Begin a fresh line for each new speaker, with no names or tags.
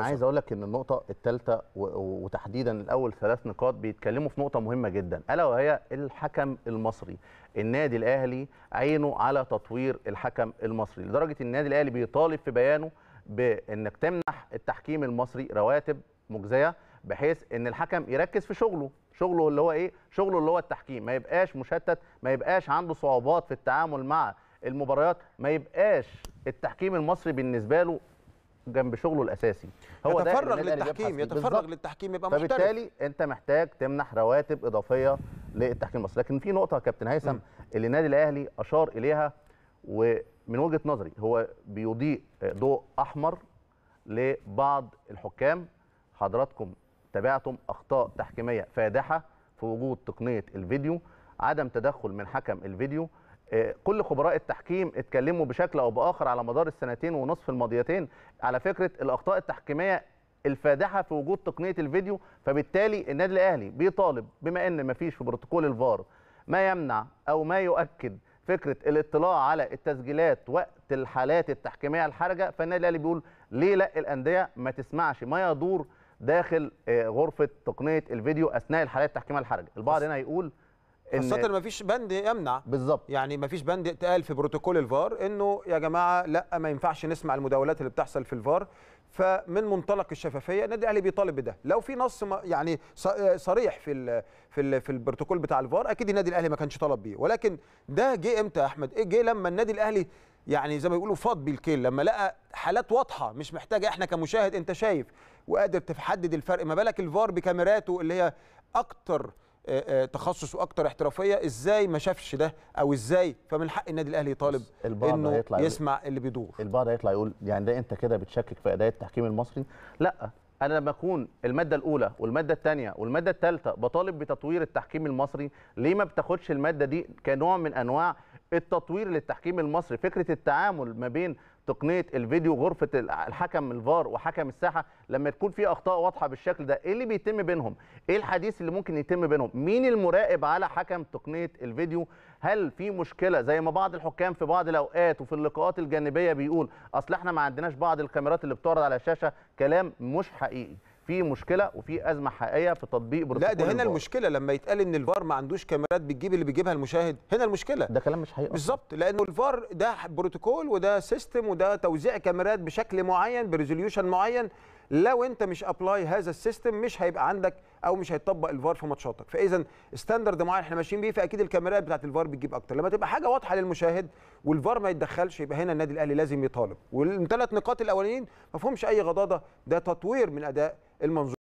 انا عايز اقول لك ان النقطه الثالثه وتحديدا الاول ثلاث نقاط بيتكلموا في نقطه مهمه جدا الا وهي الحكم المصري النادي الاهلي عينه على تطوير الحكم المصري لدرجه النادي الاهلي بيطالب في بيانه بانك تمنح التحكيم المصري رواتب مجزيه بحيث ان الحكم يركز في شغله شغله اللي هو ايه شغله اللي هو التحكيم ما يبقاش مشتت ما يبقاش عنده صعوبات في التعامل مع المباريات ما يبقاش التحكيم المصري بالنسبه له جنب شغله الاساسي هو يتفرغ للتحكيم يتفرغ للتحكيم يبقى محترف فبالتالي انت محتاج تمنح رواتب اضافيه للتحكيم المصري لكن في نقطه يا كابتن هيثم اللي النادي الاهلي اشار اليها ومن وجهه نظري هو بيضيء ضوء احمر لبعض الحكام حضراتكم تابعتم اخطاء تحكيميه فادحه في وجود تقنيه الفيديو عدم تدخل من حكم الفيديو كل خبراء التحكيم اتكلموا بشكل او باخر على مدار السنتين ونصف الماضيتين على فكره الاخطاء التحكيميه الفادحه في وجود تقنيه الفيديو فبالتالي النادي الاهلي بيطالب بما ان مفيش في بروتوكول الفار ما يمنع او ما يؤكد فكره الاطلاع على التسجيلات وقت الحالات التحكيميه الحرجه فالنادي الاهلي بيقول ليه لا الانديه ما تسمعش ما يدور داخل آه، غرفه تقنيه الفيديو اثناء الحالات التحكيميه الحرجه البعض هنا يقول خاصه
ما فيش بند يمنع بالظبط يعني ما فيش بند اتقال في بروتوكول الفار انه يا جماعه لا ما ينفعش نسمع المداولات اللي بتحصل في الفار فمن منطلق الشفافيه النادي الاهلي بيطالب بده لو في نص يعني صريح في الـ في الـ في البروتوكول بتاع الفار اكيد النادي الاهلي ما كانش طلب بيه ولكن ده جه امتى يا احمد ايه جه لما النادي الاهلي يعني زي ما بيقولوا فاض بالكيل لما لقى حالات واضحه مش محتاجه احنا كمشاهد انت شايف وقادر تحدد الفرق ما بالك الفار بكاميراته اللي هي اكتر آه، آه، تخصص واكتر احترافيه ازاي ما شافش ده او ازاي فمن حق النادي الاهلي يطالب انه يطلع يسمع
اللي بيدور البعض هيطلع يقول يعني ده انت كده بتشكك في اداء التحكيم المصري لا انا لما اكون الماده الاولى والماده الثانيه والماده الثالثه بطالب بتطوير التحكيم المصري ليه ما بتاخدش الماده دي كنوع من انواع التطوير للتحكيم المصري فكره التعامل ما بين تقنيه الفيديو غرفه الحكم الفار وحكم الساحه لما تكون في اخطاء واضحه بالشكل ده ايه اللي بيتم بينهم ايه الحديث اللي ممكن يتم بينهم مين المراقب على حكم تقنيه الفيديو هل في مشكله زي ما بعض الحكام في بعض الاوقات وفي اللقاءات الجانبيه بيقول اصل احنا ما عندناش بعض الكاميرات اللي بتعرض على الشاشه كلام مش حقيقي في مشكله وفي ازمه حقيقيه في تطبيق بروتوكول لا ده هنا البار.
المشكله لما يتقال ان الفار ما عندوش كاميرات بتجيب اللي بيجيبها المشاهد هنا المشكله ده كلام مش حقيقي بالظبط لانه الفار ده بروتوكول وده سيستم وده توزيع كاميرات بشكل معين بريزوليوشن معين لو انت مش ابلاي هذا السيستم مش هيبقى عندك او مش هيطبق الفار في ماتشاتك فاذا ستاندرد معين احنا ماشيين بيه فاكيد الكاميرات بتاعه الفار بتجيب اكتر لما تبقى حاجه واضحه للمشاهد والفار ما يتدخلش يبقى هنا النادي الاهلي لازم يطالب والثلاث نقاط الاولانيين ما فيهمش اي غضاضه ده تطوير من اداء المنظور